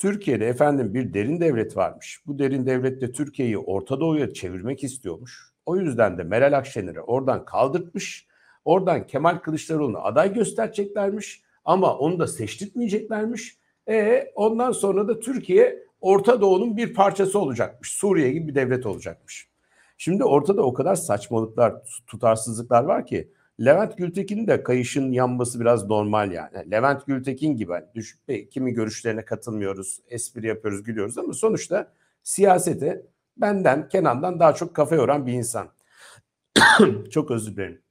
Türkiye'de efendim bir derin devlet varmış. Bu derin devlet de Türkiye'yi Orta Doğu'ya çevirmek istiyormuş. O yüzden de Meral Akşener'i oradan kaldırtmış. Oradan Kemal Kılıçdaroğlu'nu aday göstereceklermiş ama onu da seçtirtmeyeceklermiş. E ondan sonra da Türkiye Orta Doğu'nun bir parçası olacakmış. Suriye gibi bir devlet olacakmış. Şimdi ortada o kadar saçmalıklar, tutarsızlıklar var ki Levent Gültekin'in de kayışın yanması biraz normal yani. Levent Gültekin gibi hani düş, e, kimi görüşlerine katılmıyoruz, espri yapıyoruz, gülüyoruz ama sonuçta siyasete benden, Kenan'dan daha çok kafa yoran bir insan. çok özür dilerim.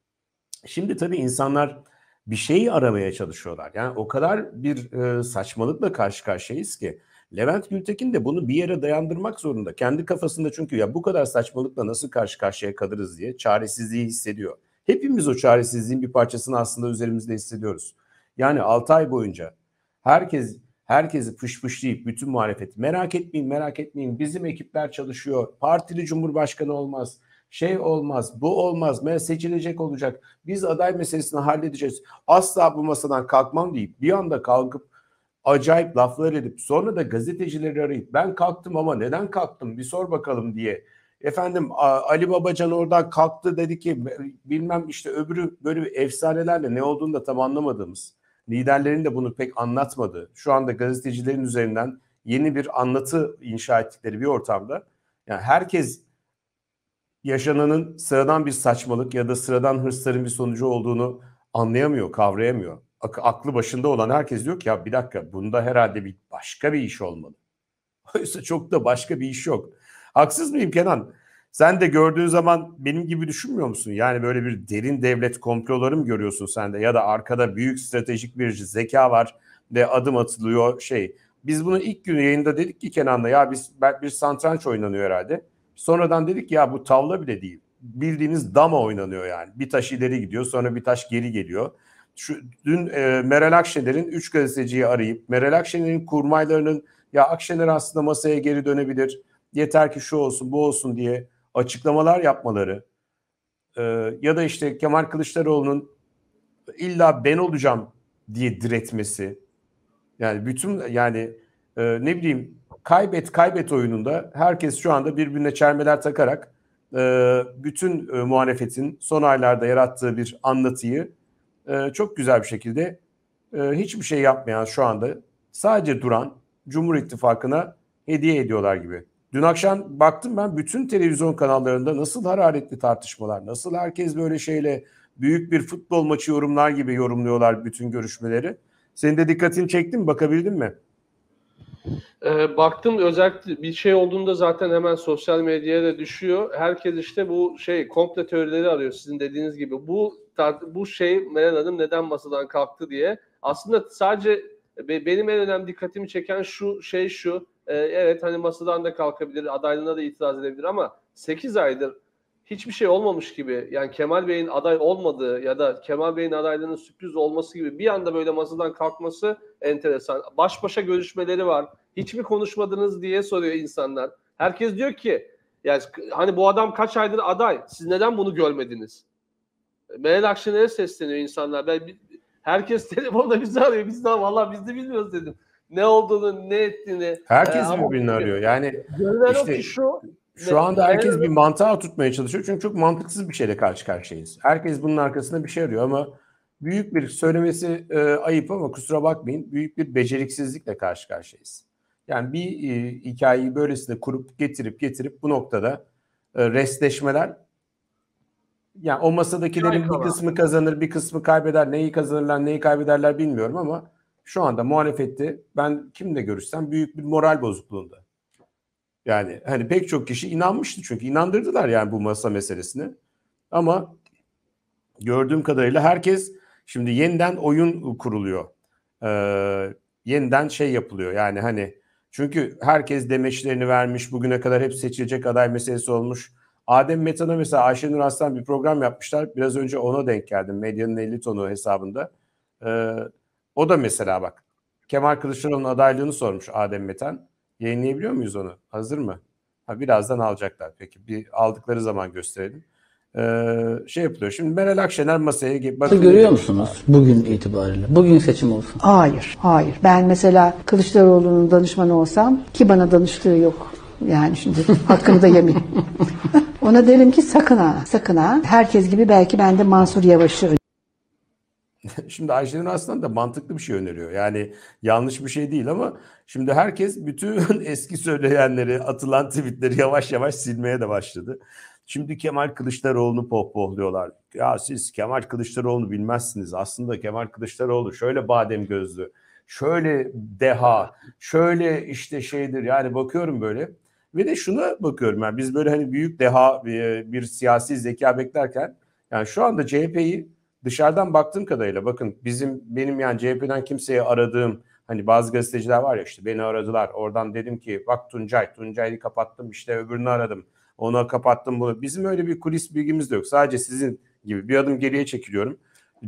Şimdi tabii insanlar bir şeyi aramaya çalışıyorlar. Yani o kadar bir e, saçmalıkla karşı karşıyayız ki. Levent Gültekin de bunu bir yere dayandırmak zorunda. Kendi kafasında çünkü ya bu kadar saçmalıkla nasıl karşı karşıya kalırız diye çaresizliği hissediyor. Hepimiz o çaresizliğin bir parçasını aslında üzerimizde hissediyoruz. Yani 6 ay boyunca herkes herkesi fışfışlayıp bütün muhalefeti merak etmeyin merak etmeyin bizim ekipler çalışıyor. Partili cumhurbaşkanı olmaz. Şey olmaz, bu olmaz, ben seçilecek olacak. Biz aday meselesini halledeceğiz. Asla bu masadan kalkmam deyip bir anda kalkıp acayip laflar edip sonra da gazetecileri arayıp ben kalktım ama neden kalktım bir sor bakalım diye Efendim Ali Babacan oradan kalktı dedi ki bilmem işte öbürü böyle bir efsanelerle ne olduğunu da tam anlamadığımız. Liderlerin de bunu pek anlatmadı. Şu anda gazetecilerin üzerinden yeni bir anlatı inşa ettikleri bir ortamda. Yani herkes yaşananın sıradan bir saçmalık ya da sıradan hırsların bir sonucu olduğunu anlayamıyor, kavrayamıyor. Aklı başında olan herkes diyor ki ya bir dakika bunda herhalde bir başka bir iş olmalı. Oysa çok da başka bir iş yok. Haksız mıyım Kenan? Sen de gördüğün zaman benim gibi düşünmüyor musun? Yani böyle bir derin devlet komploları mı görüyorsun sen de? Ya da arkada büyük stratejik bir zeka var ve adım atılıyor şey. Biz bunu ilk gün yayında dedik ki Kenan'la ya biz bir santranç oynanıyor herhalde. Sonradan dedik ya bu tavla bile değil. Bildiğiniz dama oynanıyor yani. Bir taş ileri gidiyor sonra bir taş geri geliyor. Şu, dün e, Meral Akşener'in 3 gazeteciyi arayıp Meral Akşener'in kurmaylarının ya Akşener aslında masaya geri dönebilir yeter ki şu olsun bu olsun diye açıklamalar yapmaları e, ya da işte Kemal Kılıçdaroğlu'nun illa ben olacağım diye diretmesi yani bütün yani e, ne bileyim kaybet kaybet oyununda herkes şu anda birbirine çermeler takarak e, bütün e, muhalefetin son aylarda yarattığı bir anlatıyı e, çok güzel bir şekilde e, hiçbir şey yapmayan şu anda sadece duran Cumhur İttifakı'na hediye ediyorlar gibi. Dün akşam baktım ben bütün televizyon kanallarında nasıl hararetli tartışmalar, nasıl herkes böyle şeyle büyük bir futbol maçı yorumlar gibi yorumluyorlar bütün görüşmeleri. Senin de dikkatini mi? bakabildin mi? E, baktım özellikle bir şey olduğunda zaten hemen sosyal medyaya da düşüyor. Herkes işte bu şey komple teorileri arıyor sizin dediğiniz gibi. Bu bu şey Meral Hanım neden masadan kalktı diye. Aslında sadece benim en önemli dikkatimi çeken şu şey şu ee, evet hani masadan da kalkabilir, adaylığına da itiraz edebilir ama 8 aydır hiçbir şey olmamış gibi yani Kemal Bey'in aday olmadığı ya da Kemal Bey'in adaylığının sürpriz olması gibi bir anda böyle masadan kalkması enteresan. Baş başa görüşmeleri var. Hiç mi konuşmadınız diye soruyor insanlar. Herkes diyor ki yani hani bu adam kaç aydır aday. Siz neden bunu görmediniz? Meral Akşener'e sesleniyor insanlar. Ben herkes telefonda bizi arıyor. Biz de vallahi biz de bilmiyoruz dedim ne olduğunu, ne ettiğini. Herkes e, birbirini arıyor. Yani görünen işte, o ki şu şu anda herkes bir mantığa tutmaya çalışıyor. Çünkü çok mantıksız bir şeyle karşı karşıyayız. Herkes bunun arkasında bir şey arıyor ama büyük bir söylemesi e, ayıp ama kusura bakmayın büyük bir beceriksizlikle karşı karşıyayız. Yani bir e, hikayeyi böylesine kurup getirip getirip bu noktada e, restleşmeler yani o masadakilerin bir kısmı kazanır bir kısmı kaybeder neyi kazanırlar neyi kaybederler bilmiyorum ama şu anda muhalefette ben kimle görüşsem büyük bir moral bozukluğunda. Yani hani pek çok kişi inanmıştı çünkü inandırdılar yani bu masa meselesini. Ama gördüğüm kadarıyla herkes şimdi yeniden oyun kuruluyor. Ee, yeniden şey yapılıyor yani hani çünkü herkes demeçlerini vermiş bugüne kadar hep seçilecek aday meselesi olmuş. Adem Metan'a mesela Ayşenur Aslan bir program yapmışlar. Biraz önce ona denk geldim medyanın 50 tonu hesabında. Ee, o da mesela bak. Kemal Kılıçdaroğlu'nun adaylığını sormuş Adem Metan Yayınlayabiliyor muyuz onu? Hazır mı? Ha, birazdan alacaklar. Peki bir aldıkları zaman gösterelim. Ee, şey yapılıyor. Şimdi Meral Akşener masaya... Bakın Görüyor musunuz abi. bugün itibariyle? Bugün seçim olsun. Hayır, hayır. Ben mesela Kılıçdaroğlu'nun danışmanı olsam ki bana danıştığı yok. Yani şimdi hakkını da yemeyeyim. Ona derim ki sakın ha, sakın ha. Herkes gibi belki ben de Mansur Yavaş'ı Şimdi Ayşenur Aslan da mantıklı bir şey öneriyor. Yani yanlış bir şey değil ama şimdi herkes bütün eski söyleyenleri, atılan tweetleri yavaş yavaş silmeye de başladı. Şimdi Kemal Kılıçdaroğlu'nu pohpohluyorlar. Ya siz Kemal Kılıçdaroğlu'nu bilmezsiniz. Aslında Kemal Kılıçdaroğlu şöyle badem gözlü, şöyle deha, şöyle işte şeydir. Yani bakıyorum böyle. Ve de şuna bakıyorum yani biz böyle hani büyük deha bir, e, bir siyasi zeka beklerken yani şu anda CHP'yi dışarıdan baktığım kadarıyla bakın bizim benim yani CHP'den kimseye aradığım hani bazı gazeteciler var ya işte beni aradılar. Oradan dedim ki bak Tuncay, Tuncay'ı kapattım işte öbürünü aradım. Ona kapattım bunu. Bizim öyle bir kulis bilgimiz de yok. Sadece sizin gibi bir adım geriye çekiliyorum.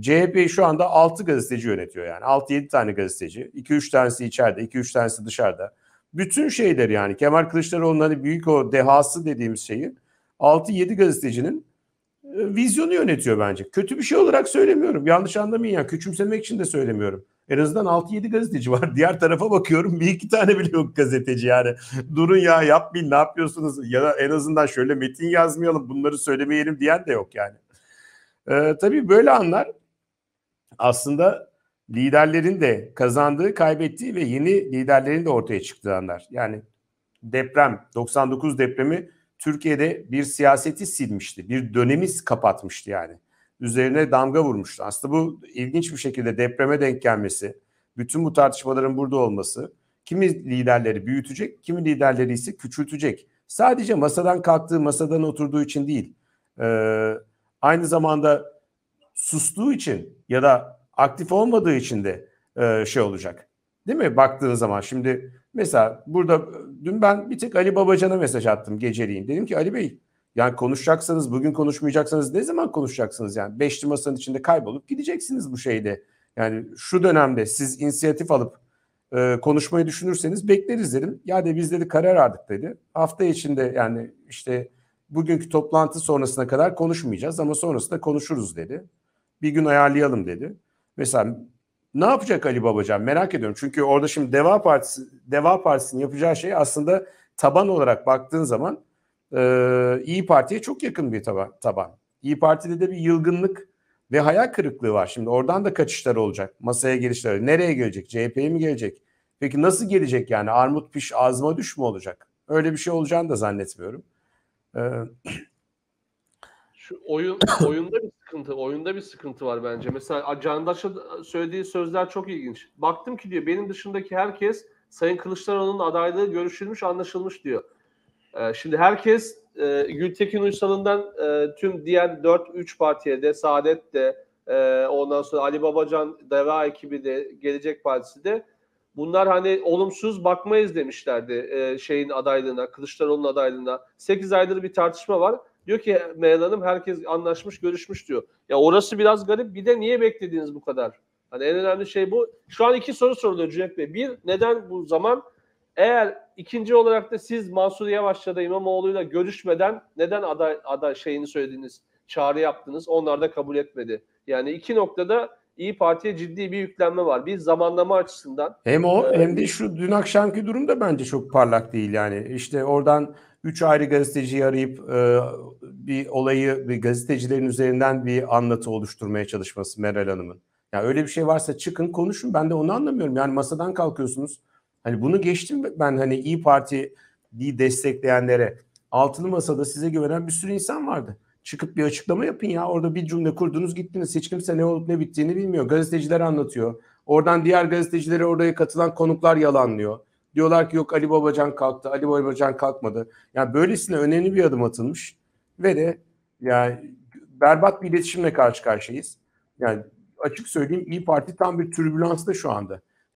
CHP şu anda 6 gazeteci yönetiyor yani. 6-7 tane gazeteci. 2-3 tanesi içeride, 2-3 tanesi dışarıda. Bütün şeyler yani Kemal Kılıçdaroğlu'nun hani büyük o dehası dediğimiz şeyi 6-7 gazetecinin e, vizyonu yönetiyor bence. Kötü bir şey olarak söylemiyorum. Yanlış anlamayın ya. Küçümsemek için de söylemiyorum. En azından 6-7 gazeteci var. Diğer tarafa bakıyorum bir iki tane bile yok gazeteci yani. Durun ya yapmayın ne yapıyorsunuz? Ya da en azından şöyle metin yazmayalım bunları söylemeyelim diyen de yok yani. Ee, tabii böyle anlar aslında liderlerin de kazandığı, kaybettiği ve yeni liderlerin de ortaya çıktığı anlar. Yani deprem, 99 depremi Türkiye'de bir siyaseti silmişti. Bir dönemi kapatmıştı yani. Üzerine damga vurmuştu. Aslında bu ilginç bir şekilde depreme denk gelmesi, bütün bu tartışmaların burada olması kimi liderleri büyütecek, kimi liderleri ise küçültecek. Sadece masadan kalktığı, masadan oturduğu için değil. Ee, aynı zamanda sustuğu için ya da aktif olmadığı için de e, şey olacak. Değil mi? Baktığın zaman şimdi mesela burada dün ben bir tek Ali Babacan'a mesaj attım geceliğin. Dedim ki Ali Bey yani konuşacaksanız bugün konuşmayacaksanız ne zaman konuşacaksınız yani? Beşli masanın içinde kaybolup gideceksiniz bu şeyde. Yani şu dönemde siz inisiyatif alıp e, konuşmayı düşünürseniz bekleriz dedim. Ya de biz dedi karar aldık dedi. Hafta içinde yani işte bugünkü toplantı sonrasına kadar konuşmayacağız ama sonrasında konuşuruz dedi. Bir gün ayarlayalım dedi. Mesela ne yapacak Ali Babacan merak ediyorum. Çünkü orada şimdi Deva Partisi Deva Partisi'nin yapacağı şey aslında taban olarak baktığın zaman e, İyi Parti'ye çok yakın bir taban, taban. İyi Parti'de de bir yılgınlık ve hayal kırıklığı var. Şimdi oradan da kaçışlar olacak. Masaya gelişler. Nereye gelecek? CHP'ye mi gelecek? Peki nasıl gelecek yani? Armut piş ağzıma düş mü olacak? Öyle bir şey olacağını da zannetmiyorum. Ee, şu oyun oyunda bir sıkıntı, oyunda bir sıkıntı var bence. Mesela Candaş'a söylediği sözler çok ilginç. Baktım ki diyor benim dışındaki herkes Sayın Kılıçdaroğlu'nun adaylığı görüşülmüş, anlaşılmış diyor. Ee, şimdi herkes e, Gültekin Uysal'ından e, tüm diğer 4-3 partiye de Saadet de e, ondan sonra Ali Babacan Deva ekibi de Gelecek Partisi de bunlar hani olumsuz bakmayız demişlerdi e, şeyin adaylığına Kılıçdaroğlu'nun adaylığına. 8 aydır bir tartışma var. Diyor ki Meral Hanım herkes anlaşmış görüşmüş diyor. Ya orası biraz garip bir de niye beklediğiniz bu kadar? Hani en önemli şey bu. Şu an iki soru soruluyor Cüneyt Bey. Bir neden bu zaman? Eğer ikinci olarak da siz Mansur Yavaş'la da İmamoğlu'yla görüşmeden neden aday, aday şeyini söylediniz? Çağrı yaptınız. Onlar da kabul etmedi. Yani iki noktada İyi Parti'ye ciddi bir yüklenme var. Bir zamanlama açısından. Hem o ee, hem de şu dün akşamki durum da bence çok parlak değil yani. İşte oradan Üç ayrı gazeteciyi arayıp e, bir olayı bir gazetecilerin üzerinden bir anlatı oluşturmaya çalışması Meral Hanım'ın. Ya yani öyle bir şey varsa çıkın konuşun. Ben de onu anlamıyorum. Yani masadan kalkıyorsunuz. Hani bunu geçtim ben hani İyi Parti'yi destekleyenlere. Altılı masada size güvenen bir sürü insan vardı. Çıkıp bir açıklama yapın ya. Orada bir cümle kurdunuz gittiniz. Hiç kimse ne olup ne bittiğini bilmiyor. Gazeteciler anlatıyor. Oradan diğer gazetecileri oraya katılan konuklar yalanlıyor. Diyorlar ki yok Ali Babacan kalktı, Ali Babacan kalkmadı. Yani böylesine önemli bir adım atılmış ve de yani berbat bir iletişimle karşı karşıyayız. Yani açık söyleyeyim İyi Parti tam bir türbülansta şu anda.